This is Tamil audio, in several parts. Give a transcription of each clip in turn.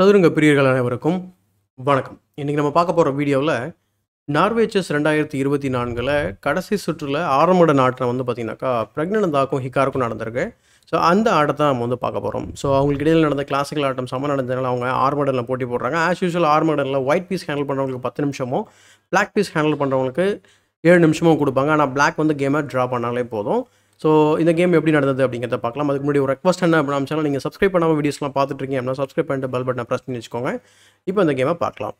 சதுரங்க பிரியர்கள் அனைவருக்கும் வணக்கம் இன்றைக்கி நம்ம பார்க்க போகிற வீடியோவில் நார்வேச்சஸ் ரெண்டாயிரத்தி இருபத்தி நான்கில் கடைசி சுற்றில் ஆரம்பிட நாட்டில் வந்து பார்த்தீங்கன்னாக்கா ப்ரெக்னென்தாக்கும் ஹிக்காருக்கும் நடந்திருக்கு ஸோ அந்த ஆட்டத்தை நம்ம வந்து பார்க்க போகிறோம் ஸோ அவங்களுக்கு இடையில் நடந்த கிளாசிக்கல் ஆட்டம் சம நடந்ததுனால அவங்க ஆர்மடனில் போட்டி போடுறாங்க ஆஸ் யூஸ்வல் ஆர்மடனில் ஒயிட் பீஸ் ஹேண்டில் பண்ணுறவங்களுக்கு பத்து நிமிஷமும் பிளாக் பீஸ் ஹேண்டில் பண்ணுறவங்களுக்கு ஏழு நிமிஷமும் கொடுப்பாங்க ஆனால் பிளாக் வந்து கேமை ட்ரா பண்ணாலே போதும் ஸோ இந்த கேம் எப்படி நடந்தது அப்படிங்கிறத பார்க்கலாம் அதுக்கு முன்னாடி ஒரு ரெக்வஸ்ட் என்ன அப்படின்னு அமைச்சாலும் நீங்கள் சப்ஸ்கிரைப் பண்ணாமல் வீடியோஸ்லாம் இருக்கீங்க அப்படின்னா சப்ஸ்கிரைப் பண்ணிட்டு பல் பட்டனை ப்ரெஸ் பண்ணி வச்சுக்கோங்க இப்போ இந்த கேமை பார்க்கலாம்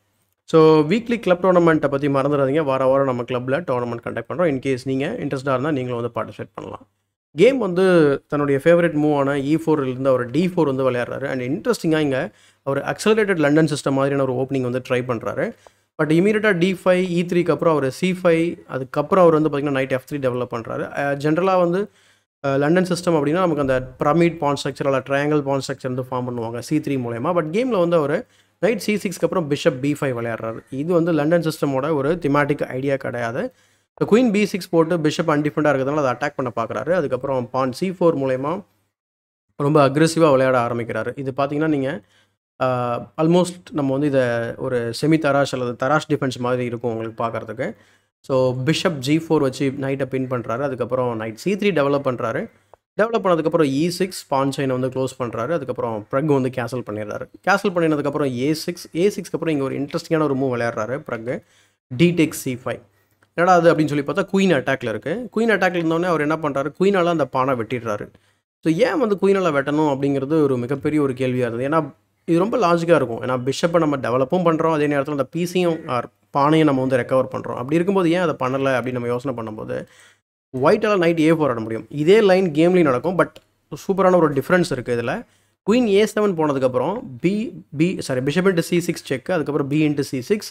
ஸோ வீக்லி கிளப் டோர்னமெண்ட்டை பற்றி மறந்துடாதீங்க வார வாரம் நம்ம கிளப்பில் டோர்னமெண்ட் கண்டக்ட் பண்ணுறோம் இன்கேஸ் நீங்கள் இன்ட்ரெஸ்டாக இருந்தால் நீங்களும் வந்து பார்ட்டிசிபேட் பண்ணலாம் கேம் வந்து தன்னுடைய ஃபேவரட் மூவான இ ஃபோர்லேருந்து அவர் டி ஃபோர் வந்து விளையாடுறாரு அண்ட் இன்ட்ரெஸ்டிங்காக இங்கே அவர் அக்சலரேட்டட் லண்டன் சிஸ்டம் மாதிரியான ஒரு ஓப்பனிங் வந்து ட்ரை பண்ணுறாரு பட் இமீடியட்டாக டி ஃபைவ் இ e த்ரீக்கு அப்புறம் அவர் சி ஃபைவ் அதுக்கப்புறம் அவர் வந்து பார்த்திங்கன்னா நைட் எஃப் த்ரீ டெவலப் பண்ணுறாரு ஜென்ரலாக வந்து லண்டன் சிஸ்டம் அப்படின்னா நமக்கு அந்த பிரமிட் பான் ஸ்ட்ரக்சர் அல்ல ட்ரையாங்கல் பான் ஸ்ட்ரக்சர் வந்து ஃபார்ம் பண்ணுவாங்க சி த்ரீ மூலயமா பட் கேமில் வந்து அவர் நைட் சி சிக்ஸ்க்கு அப்புறம் பிஷப் பி ஃபைவ் விளையாடுறாரு இது வந்து லண்டன் சிஸ்டமோட ஒரு திமாட்டிக் ஐடியா கிடையாது இந்த குயின் பி சிக்ஸ் போட்டு பிஷப் அன்டிஃபெண்டாக இருக்கிறதுனால அதை அட்டாக் பண்ண பார்க்குறாரு அதுக்கப்புறம் பான் சி ஃபோர் மூலயமா ரொம்ப அக்ரெசிவாக விளையாட ஆரம்பிக்கிறாரு இது பார்த்தீங்கன்னா நீங்கள் ஆல்மோஸ்ட் நம்ம வந்து இதை ஒரு செமி தராஷ் அல்லது தராஷ் டிஃபென்ஸ் மாதிரி இருக்கும் உங்களுக்கு பார்க்குறதுக்கு ஸோ பிஷப் ஜி ஃபோர் வச்சு நைட்டை பின் பண்ணுறாரு அதுக்கப்புறம் நைட் சி த்ரீ டெவலப் பண்ணுறாரு டெவலப் பண்ணதுக்கப்புறம் இ சிக்ஸ் பான் சைனை வந்து க்ளோஸ் பண்ணுறாரு அதுக்கப்புறம் ப்ரக் வந்து கேன்சல் பண்ணிடுறாரு கேன்சல் பண்ணினதுக்கப்புறம் ஏ சிக்ஸ் ஏ சிக்ஸ்க்கு அப்புறம் இங்கே ஒரு இன்ட்ரெஸ்டிங்கான ஒரு மூவ் விளையாடுறாரு Pragg D takes C five என்னடா அது அப்படின்னு சொல்லி பார்த்தா குயின் அட்டாக்ல இருக்குது குயின் அட்டாக்ல இருந்தோடனே அவர் என்ன பண்ணுறாரு குயினால் அந்த பானை வெட்டிடுறாரு ஸோ ஏன் வந்து குயினால் வெட்டணும் அப்படிங்கிறது ஒரு மிகப்பெரிய ஒரு கேள்வியாக இருந்தது ஏன்னா இது ரொம்ப லாஜிக்காக இருக்கும் ஏன்னா பிஷப்பை நம்ம டெவலப்பும் பண்ணுறோம் அதே நேரத்தில் அந்த பீஸையும் பானையும் நம்ம வந்து ரெக்கவர் பண்ணுறோம் அப்படி இருக்கும்போது ஏன் அதை பண்ணலை அப்படின்னு நம்ம யோசனை பண்ணும்போது ஒயிட்டால் நைட் ஏ போராட முடியும் இதே லைன் கேம்லேயும் நடக்கும் பட் சூப்பரான ஒரு டிஃப்ரென்ஸ் இருக்குது இதில் குயின் ஏ செவன் போனதுக்கப்புறம் B B sorry bishop into C six check அதுக்கப்புறம் B into C six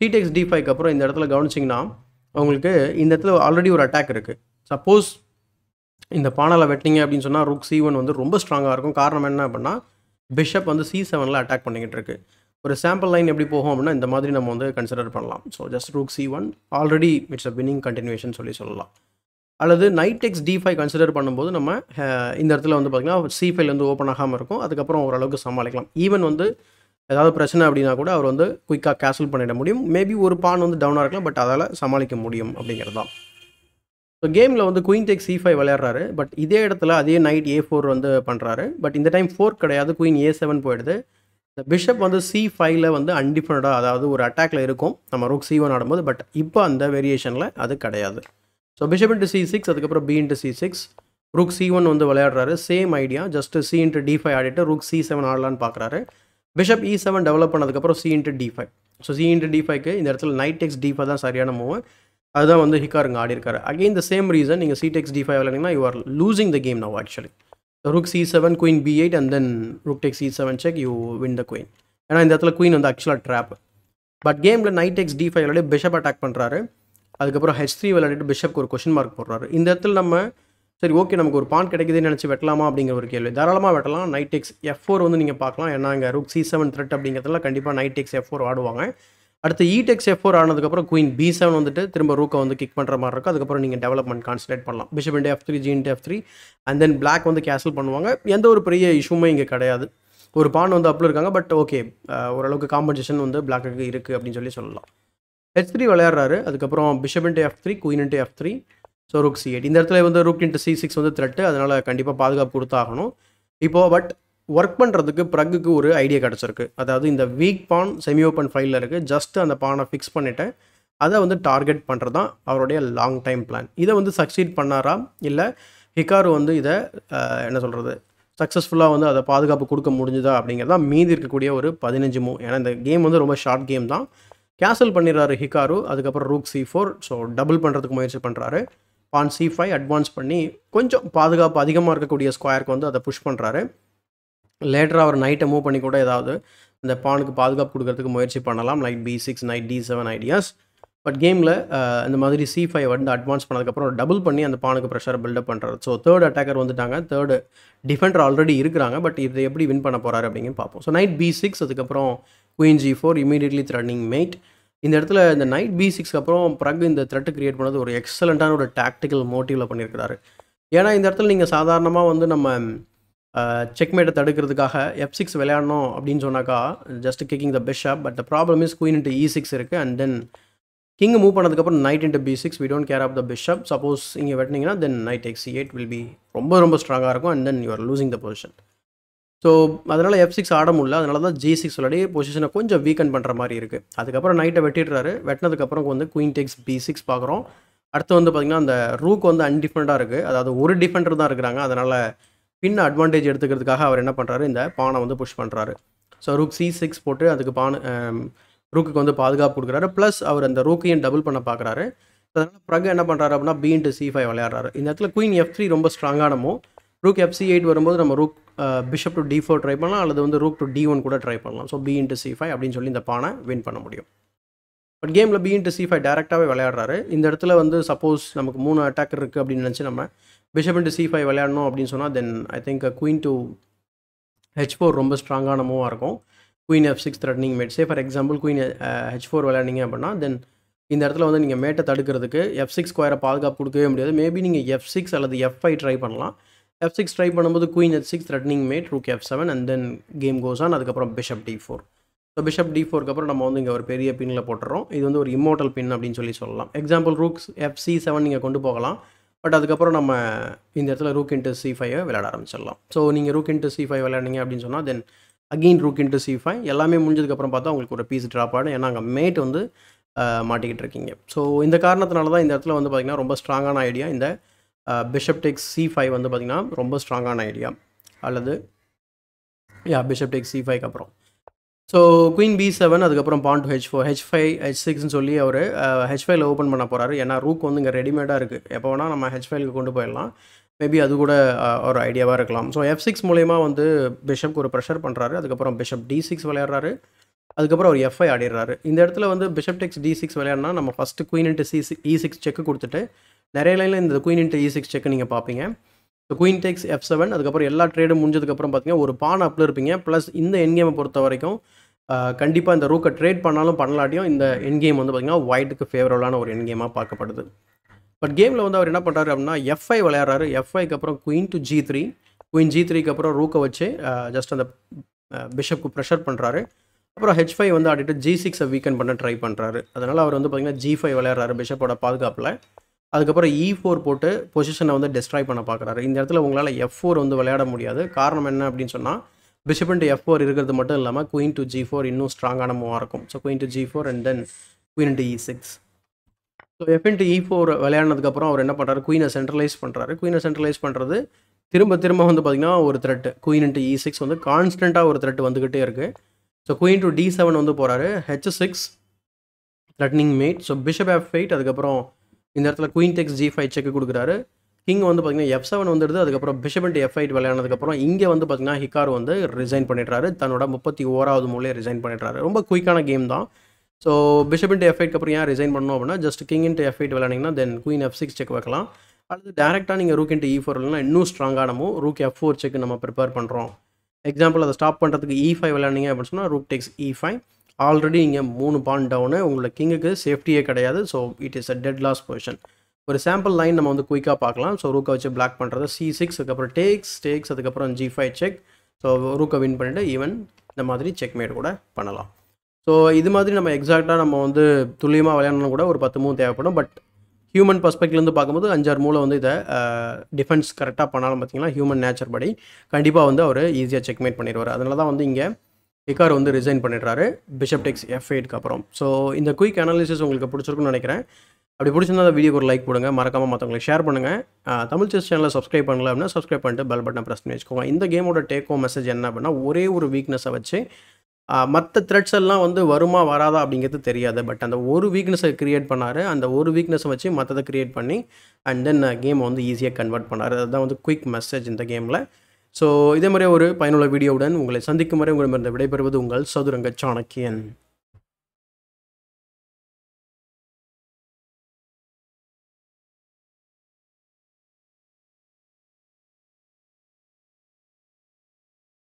C takes D ஃபைவ்க்கு அப்புறம் இந்த இடத்துல கவனிச்சிங்கன்னா உங்களுக்கு இந்த இடத்துல ஆல்ரெடி ஒரு அட்டாக் இருக்குது சப்போஸ் இந்த பானலை வெட்டிங்க அப்படின்னு சொன்னால் ருக் சி ஒன் வந்து ரொம்ப ஸ்ட்ராங்காக இருக்கும் காரணம் என்ன அப்படின்னா பிஷப் வந்து சி செவனில் அட்டாக் பண்ணிக்கிட்டு இருக்கு ஒரு சாம்பிள் லைன் எப்படி போகும் அப்படின்னா இந்த மாதிரி நம்ம வந்து கன்சிடர் பண்ணலாம் so just rook C one already it's a winning continuation சொல்லி சொல்லலாம் அல்லது knight X D five consider பண்ணும்போது நம்ம இந்த இடத்துல வந்து பார்த்திங்கன்னா சி ஃபைவ் வந்து ஓப்பன் ஆகாமல் இருக்கும் அதுக்கப்புறம் ஓரளவுக்கு சமாளிக்கலாம் ஈவன் வந்து ஏதாவது பிரச்சனை அப்படின்னா கூட அவர் வந்து குயிக்காக கேன்சல் பண்ணிட முடியும் மேபி ஒரு பான் வந்து டவுனாக இருக்கலாம் பட் அதால் சமாளிக்க முடியும் அப்படிங்கிறது தான் ஸோ கேமில் வந்து குயின் டேக் சி ஃபைவ் விளையாடுறாரு பட் இதே இடத்துல அதே நைட் ஏ ஃபோர் வந்து பண்ணுறாரு பட் இந்த டைம் ஃபோர் கிடையாது குயின் ஏ செவன் போயிடுது இந்த பிஷப் வந்து சி ஃபைவ்ல வந்து அன்டிஃபெண்டாக அதாவது ஒரு அட்டாக்ல இருக்கும் நம்ம ரூக் சி ஒன் ஆடும்போது பட் இப்போ அந்த வேரியேஷனில் அது கிடையாது so bishop into C six அதுக்கப்புறம் B into C six rook C one வந்து விளையாடுறாரு same idea just C into D five ஆடிட்டு ரூக் சி செவன் ஆடலான்னு பார்க்குறாரு பிஷப் இ செவன் டெவலப் பண்ணதுக்கப்புறம் C into D five so C into D ஃபைவ்க்கு இந்த இடத்துல நைட் எக்ஸ் டி ஃபைவ் தான் சரியான மூவ் அதுதான் வந்து ஹிக்காருங்க ஆடி இருக்காரு அகெயின் த சேம் ரீசன் நீங்கள் சிடெக்ஸ் டி ஃபைவ் விளையாடிங்கன்னா you are losing the game now actually rook C seven queen B eight and then rook takes C seven check you win the queen ஏன்னா இந்த இடத்துல குயின் வந்து ஆக்சுவலாக ட்ராப் பட் கேமில் நைட் எக்ஸ் டி ஃபைவ் விளையாடி பிஷப் அட்டாக் பண்ணுறாரு அதுக்கப்புறம் ஹெச் த்ரீ விளையாடிட்டு பிஷப்க்கு ஒரு கொஷின் மார்க் போடுறாரு இந்த இடத்துல நம்ம சரி ஓகே நமக்கு ஒரு பான் கிடைக்குதுன்னு நினச்சி வெட்டலாமா அப்படிங்கிற ஒரு கேள்வி தாராளமாக வெட்டலாம் நைட் எக்ஸ் எஃப் ஃபோர் வந்து நீங்கள் பார்க்கலாம் ஏன்னா அங்கே ருக் சி செவன் த்ரெட் அப்படிங்கிறதுல கண்டிப்பாக நைட் எக்ஸ் எஃப் ஃபோர் ஆடுவாங்க அடுத்து இடெக்ஸ் எஃப் ஃபோர் ஆனதுக்கப்புறம் குயின் பி செவன் வந்துட்டு திரும்ப ரூக்கை வந்து கிக் பண்ணுற மாதிரி இருக்கும் அதுக்கப்புறம் நீங்கள் டெவலப்மெண்ட் கான்சன்ட்ரேட் பண்ணலாம் bishop into F three queen into F three and then black வந்து கேசல் பண்ணுவாங்க எந்த ஒரு பெரிய இஷ்யூமே இங்கே கிடையாது ஒரு பான் வந்து அப்பில் இருக்காங்க பட் ஓகே ஓரளவுக்கு காம்படிஷன் வந்து பிளாக்கு இருக்குது அப்படின்னு சொல்லி சொல்லலாம் ஹெச் த்ரீ விளையாடுறாரு அதுக்கப்புறம் bishop into F three queen into F three so rook C eight இந்த இடத்துல வந்து ரூக் இன்ட்டு சி சிக்ஸ் வந்து த்ரெட்டு அதனால் கண்டிப்பாக பாதுகாப்பு கொடுத்தாகணும் இப்போது பட் ஒர்க் பண்ணுறதுக்கு ப்ரக்குக்கு ஒரு ஐடியா கிடச்சிருக்கு அதாவது இந்த வீக் பான் செமி ஓப்பன் ஃபைலில் இருக்குது ஜஸ்ட் அந்த பானை ஃபிக்ஸ் பண்ணிவிட்டு அதை வந்து டார்கெட் பண்ணுறது தான் அவருடைய லாங் டைம் பிளான் இதை வந்து சக்சீட் பண்ணாரா இல்லை ஹிகாரு வந்து இதை என்ன சொல்கிறது சக்ஸஸ்ஃபுல்லாக வந்து அதை பாதுகாப்பு கொடுக்க முடிஞ்சுதா அப்படிங்கிறதா மீதி இருக்கக்கூடிய ஒரு பதினஞ்சு மூ ஏன்னா இந்த கேம் வந்து ரொம்ப ஷார்ட் கேம் தான் கேன்சல் பண்ணிடுறாரு ஹிகாரு அதுக்கப்புறம் rook C four so double பண்ணுறதுக்கு முயற்சி பண்ணுறாரு பான் சி ஃபைவ் அட்வான்ஸ் பண்ணி கொஞ்சம் பாதுகாப்பு அதிகமாக இருக்கக்கூடிய ஸ்கொயருக்கு வந்து அதை புஷ் பண்ணுறாரு லேட்டராக ஒரு நைட்டை மூவ் பண்ணி கூட ஏதாவது இந்த பானுக்கு பாதுகாப்பு கொடுக்கறதுக்கு முயற்சி பண்ணலாம் like B six knight D seven ideas but கேமில் இந்த மாதிரி சி ஃபைவ் வந்து அட்வான்ஸ் பண்ணதுக்கப்புறம் டபுள் பண்ணி அந்த பானுக்கு ப்ரெஷரை பில்டப் பண்ணுறாரு ஸோ தேர்ட் அட்டாக்கர் வந்துட்டாங்க தேர்டு டிஃபெண்டர் ஆல்ரெடி இருக்கிறாங்க பட் இதை எப்படி வின் பண்ண போகிறாரு அப்படிங்கிற பார்ப்போம் ஸோ நைட் பி சிக்ஸ் அதுக்கப்புறம் queen G four immediately threatening mate இந்த இடத்துல இந்த நைட் பி சிக்ஸ்க்கு அப்புறம் ப்ரக் இந்த த்ரெட்டு கிரியேட் பண்ணது ஒரு எக்ஸலண்ட்டான ஒரு டாக்டிக்கல் மோட்டிவில் பண்ணியிருக்கிறாரு ஏன்னா இந்த இடத்துல நீங்கள் சாதாரணமாக வந்து நம்ம செக்மேட்டை தடுக்கிறதுக்காக எஃப் சிக்ஸ் விளையாடணும் அப்படின்னு சொன்னாக்கா just kicking the bishop but the problem is queen into E six இருக்குது அண்ட் தென் கிங் மூவ் பண்ணதுக்கப்புறம் knight into B six we don't care of the bishop suppose இங்கே வெட்டினீங்கன்னா then knight X eight will be ரொம்ப ரொம்ப ஸ்ட்ராங்காக இருக்கும் and then you are losing the position so அதனால் எஃப் சிக்ஸ் ஆட முடியல அதனால தான் ஜி சிக்ஸ் விளையாடி பொசிஷனை கொஞ்சம் வீக்கன் பண்ணுற மாதிரி இருக்குது அதுக்கப்புறம் நைட்டை வெட்டிடுறாரு வெட்டினதுக்கப்புறம் வந்து குயின் டெக்ஸ் பி சிக்ஸ் பார்க்குறோம் அடுத்து வந்து பார்த்திங்கன்னா அந்த ரூக் வந்து அன்டிஃபெண்டாக இருக்குது அதாவது ஒரு டிஃபெண்டர் தான் இருக்கிறாங்க அதனால் பின் அட்வான்டேஜ் எடுத்துக்கிறதுக்காக அவர் என்ன பண்ணுறாரு இந்த பானை வந்து புஷ் பண்ணுறாரு ஸோ ரூக் சி சிக்ஸ் போட்டு அதுக்கு பானை ரூக்குக்கு வந்து பாதுகாப்பு கொடுக்குறாரு ப்ளஸ் அவர் அந்த ரூக்கையும் டபுள் பண்ண பார்க்குறாரு அதனால் ப்ரக் என்ன பண்ணுறாரு அப்படின்னா பி டு சி ஃபைவ் விளையாடுறாரு இந்த இடத்துல குயின் எஃப் த்ரீ ரொம்ப ஸ்ட்ராங்கானமோ ரூக் எஃப் சி எயிட் வரும்போது நம்ம rook bishop to D four try பண்ணலாம் அல்லது வந்து ரூக் டு டி ஒன் கூட ட்ரை பண்ணலாம் so B into C five அப்படின்னு சொல்லி இந்த பானை வின் பண்ண முடியும் பட் கேமில் பி இன்ட்டு சி ஃபைவ் டேரெக்டாகவே விளையாடுறாரு இந்த இடத்துல வந்து சப்போஸ் நமக்கு மூணு அட்டாக் இருக்குது அப்படின்னு நினச்சி நம்ம பிஷப் இன்ட்டு சி ஃபைவ் விளையாடணும் அப்படின்னு சொன்னால் then I think queen to h four ரொம்ப ஸ்ட்ராங்கான மூவாக இருக்கும் queen f six threatening mate say for example queen h four விளையாடினீங்க அப்படின்னா தென் இந்த இடத்துல வந்து நீங்கள் மேட்டை தடுக்கிறதுக்கு எஃப் சிக்ஸ் ஸ்கொயரை பாதுகாப்பு கொடுக்கவே முடியாது மேபி நீங்கள் எஃப் சிக்ஸ் அல்லது எஃப் ஃபைவ் ட்ரை பண்ணலாம் எஃப் சிக்ஸ் ட்ரை பண்ணும்போது queen f six threatening mate rook f seven and then game goes on அதுக்கப்புறம் bishop d four so bishop d ஃபோருக்கு அப்புறம் நம்ம வந்து இங்கே ஒரு பெரிய பின்னில் போட்டுறோம் இது வந்து ஒரு இம்மோட்டல் பின் அப்படின்னு சொல்லி சொல்லலாம் எக்ஸாம்பிள் ரூக்ஸ் சி செவன் நீங்கள் கொண்டு போகலாம் பட் அதுக்கப்புறம் நம்ம இந்த இடத்துல ரூக் இன்ட்டு சி ஃபைவை விளையாட ஆரம்பிச்சிடலாம் ஸோ நீங்கள் ரூக் இன்ட்டு சி ஃபைவ் விளையாடுங்க அப்படின்னு சொன்னால் then again rook into C five எல்லாமே முடிஞ்சதுக்கப்புறம் பார்த்தா உங்களுக்கு ஒரு பீஸ் ட்ராப் ஆகிடும் ஏன்னா அங்கே மேட் வந்து மாட்டிக்கிட்டு இருக்கீங்க ஸோ இந்த காரணத்தினால தான் இந்த இடத்துல வந்து பார்த்திங்கன்னா ரொம்ப ஸ்ட்ராங்கான ஐடியா இந்த பிஷப் டெக்ஸ் சி ஃபைவ் வந்து பார்த்திங்கன்னா ரொம்ப ஸ்ட்ராங்கான ஐடியா அல்லது யா பிஷப் டெக்ஸ் சி ஃபைவ்க்கு அப்புறம் ஸோ குயின் பி செவன் அதுக்கப்புறம் pawn h four h five h சிக்ஸ்னு சொல்லி அவர் ஹெச் ஃபைவ்ல ஓப்பன் பண்ண போகிறாரு ஏன்னா ரூக் வந்து இங்கே ரெடிமேடாக இருக்குது எப்போ வேணால் நம்ம ஹெச் ஃபைவ்க்கு கொண்டு போயிடலாம் மேபி அது கூட ஒரு ஐடியாவாக இருக்கலாம் ஸோ எஃப் சிக்ஸ் மூலயமா வந்து பிஷப்க்கு ஒரு ப்ரெஷர் பண்ணுறாரு அதுக்கப்புறம் பிஷப் டி சிக்ஸ் விளையாடுறாரு அதுக்கப்புறம் ஒரு எஃப்ஐ ஆடிடுறாரு இந்த இடத்துல வந்து பிஷப் டெக்ஸ் டி சிக்ஸ் விளையாடுனா நம்ம first queen into c e six check கொடுத்துட்டு நிறைய லைனில் இந்த குயின் இன்ட்டு இ சிக்ஸ் செக் நீங்கள் பார்ப்பீங்க so queen takes f seven அதுக்கப்புறம் எல்லா ட்ரேடும் முடிஞ்சதுக்கப்புறம் பார்த்தீங்கன்னா ஒரு பான் அப்பில் இருப்பீங்க ப்ளஸ் இந்த என் கேமை பொறுத்த வரைக்கும் கண்டிப்பாக இந்த ரூக்கை ட்ரேட் பண்ணாலும் பண்ணலாட்டியும் இந்த என் கேம் வந்து பார்த்திங்கன்னா ஒயிட்டுக்கு ஃபேவரபுளான ஒரு என் கேமாக பார்க்கப்படுது பட் கேமில் வந்து அவர் என்ன பண்ணுறாரு அப்படின்னா எஃப்ஐ விளையாடுறாரு எஃப்ஐக்கு அப்புறம் queen to g three queen g த்ரீக்கு அப்புறம் ரூக்கை வச்சு ஜஸ்ட் அந்த பிஷப்க்கு ப்ரெஷர் பண்ணுறாரு அப்புறம் ஹெச் ஃபைவ் வந்து ஆடிட்டு ஜி சிக்ஸை வீக்கன் பண்ண ட்ரை பண்ணுறாரு அதனால் அவர் வந்து பார்த்திங்கன்னா ஜி ஃபைவ் விளையாடுறாரு பிஷப்போட பாதுகாப்பில் அதுக்கப்புறம் இ e ஃபோர் போட்டு பொசிஷனை வந்து டெஸ்ட்ராய் பண்ண பார்க்குறாரு இந்த இடத்துல உங்களால் எஃப் ஃபோர் வந்து விளையாட முடியாது காரணம் என்ன அப்படின்னு சொன்னால் பிஷப் அண்ட் எஃப் ஃபோர் இருக்கிறது மட்டும் இல்லாமல் குயின் டு ஜி ஃபோர் இன்னும் ஸ்ட்ராங்கான மூவாக இருக்கும் so queen to g four and then queen to e six so f into e four விளையாடுனதுக்கப்புறம் அவர் என்ன பண்ணுறாரு குயினை சென்ட்ரலைஸ் பண்ணுறாரு குயினை சென்ட்ரலைஸ் பண்ணுறது திரும்ப திரும்ப வந்து பார்த்திங்கன்னா ஒரு த்ரெட்டு குயின் இன்ட்டு இ சிக்ஸ் வந்து கான்ஸ்டண்ட்டாக ஒரு த்ரெட் வந்துக்கிட்டே இருக்குது so queen to d seven வந்து போகிறாரு h six threatening mate so bishop f eight அதுக்கப்புறம் இந்த இடத்துல queen takes g five check கொடுக்குறாரு கிங் வந்து பார்த்தீங்கன்னா எஃப் செவன் வந்துடுது அதுக்கப்புறம் பிஷப் அண்ட் எஃப் எயிட் விளையாடுனதுக்கப்புறம் இங்கே வந்து பார்த்தீங்கன்னா ஹிகார் வந்து ரிசைன் பண்ணிடுறாரு தன்னோட முப்பத்தி ஓராவது மூலையை ரிசைன் பண்ணிடுறாரு ரொம்ப குயிக்கான கேம் தான் ஸோ பிஷப் இன்ட் எஃப் எயிட்க்கு அப்புறம் ஏன் ரிசைன் பண்ணணும் அப்படின்னா just king into f eight விளையாடிங்கன்னா then queen f six check வைக்கலாம் அடுத்து டேரெக்டாக நீங்கள் rook into e e four இல்லைனா இன்னும் ஸ்ட்ராங்கானமோ ரூக் எஃப் ஃபோர் செக் நம்ம ப்ரிப்பேர் பண்ணுறோம் எக்ஸாம்பிள் அதை ஸ்டாப் பண்ணுறதுக்கு இ e ஃபைவ் விளையாண்டிங்க அப்படின்னு சொன்னால் rook takes e five already இங்கே மூணு பான் டவுனு உங்களோட கிங்குக்கு சேஃப்டியே கிடையாது so it is a dead lost position ஒரு சாம்பிள் லைன் நம்ம வந்து குயிக்காக பார்க்கலாம் ஸோ ரூக்கை வச்சு பிளாக் பண்ணுறது சி சிக்ஸ் அதுக்கப்புறம் டேக்ஸ் டேக்ஸ் அதுக்கப்புறம் ஜி ஃபைவ் செக் ஸோ ரூக்கை வின் பண்ணிவிட்டு ஈவன் இந்த மாதிரி செக் மேட் கூட பண்ணலாம் ஸோ இது மாதிரி நம்ம எக்ஸாக்டாக நம்ம வந்து துல்லியமாக விளையாடணும் கூட ஒரு பத்து மூணு தேவைப்படும் பட் ஹியூமன் பர்ஸ்பெக்ட்லேருந்து பார்க்கும்போது அஞ்சாறு மூளை வந்து இதை டிஃபென்ஸ் கரெக்டாக பண்ணாலும் பார்த்தீங்கன்னா ஹியூமன் நேச்சர் படி கண்டிப்பாக வந்து அவர் ஈஸியாக செக்மேட் பண்ணிடுவார் அதனால தான் வந்து இங்கே இக்கார் வந்து ரிசைன் பண்ணிடுறாரு பிஷப் டெக்ஸ் எஃப் எயிட்க்கு அப்புறம் ஸோ இந்த குயிக் அனாலிசிஸ் உங்களுக்கு பிடிச்சிருக்குன்னு நினைக்கிறேன் அப்படி பிடிச்சிருந்தா வீடியோ ஒரு லைக் போடுங்க மறக்காமல் மற்றவங்களுக்கு ஷேர் பண்ணுங்க தமிழ் செஸ் சேனலில் சப்ஸ்கிரைப் பண்ணல அப்படின்னா சப்ஸ்கிரைப் பண்ணிட்டு பெல் பட்டன் ப்ரெஸ் பண்ணி வச்சுக்கோங்க இந்த கேமோட டேக் மெசேஜ் என்ன அப்படின்னா ஒரே ஒரு வீக்னஸை வச்சு மற்ற த்ரெட்ஸ் எல்லாம் வந்து வருமா வராதா அப்படிங்கிறது தெரியாது பட் அந்த ஒரு வீக்னஸை க்ரியேட் பண்ணார் அந்த ஒரு வீக்னஸை வச்சு மற்றதை க்ரியேட் பண்ணி அண்ட் தென் கேமை வந்து ஈஸியாக கன்வெர்ட் பண்ணார் அதுதான் வந்து குயிக் மெசேஜ் இந்த கேமில் ஸோ இதே மாதிரி ஒரு பயனுள்ள வீடியோவுடன் உங்களை சந்திக்கும் வரை உங்களிடமிருந்து விடைபெறுவது உங்கள் சதுரங்க சாணக்கியன்